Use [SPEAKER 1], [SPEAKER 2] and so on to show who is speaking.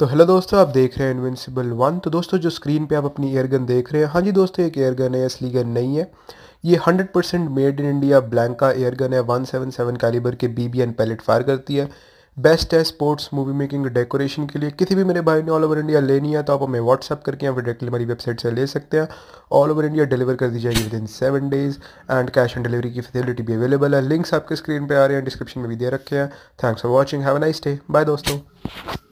[SPEAKER 1] तो हेलो दोस्तों आप देख रहे हैं इन्वेंसिबल वन तो दोस्तों जो स्क्रीन पे आप अपनी एयरगन देख रहे हैं हाँ जी दोस्तों एक एयरगन है असली गन नहीं है ये 100 percent made in India Blanca airgun है 177 कैलिबर के बीबीएन पैलेट फायर करती है बेस्ट है स्पोर्ट्स मूवी मेकिंग डेकोरेशन के लिए किसी भी मेरे भाई ने ऑल ओवर इंडिया लेनी है तो आप हमें व्हाट्सअप करके या फिर डायरेक्टली हमारी वेबसाइट से ले सकते हैं ऑल ओवर इंडिया डिलीवर कर दी जाएगी within seven days and cash on delivery की फैसिलिटी भी अवेलेबल है लिंक्स आपके स्क्रीन पर आ रहे हैं डिस्क्रिप्शन में भी दे रखे हैं thanks for watching have a nice day bye दोस्तों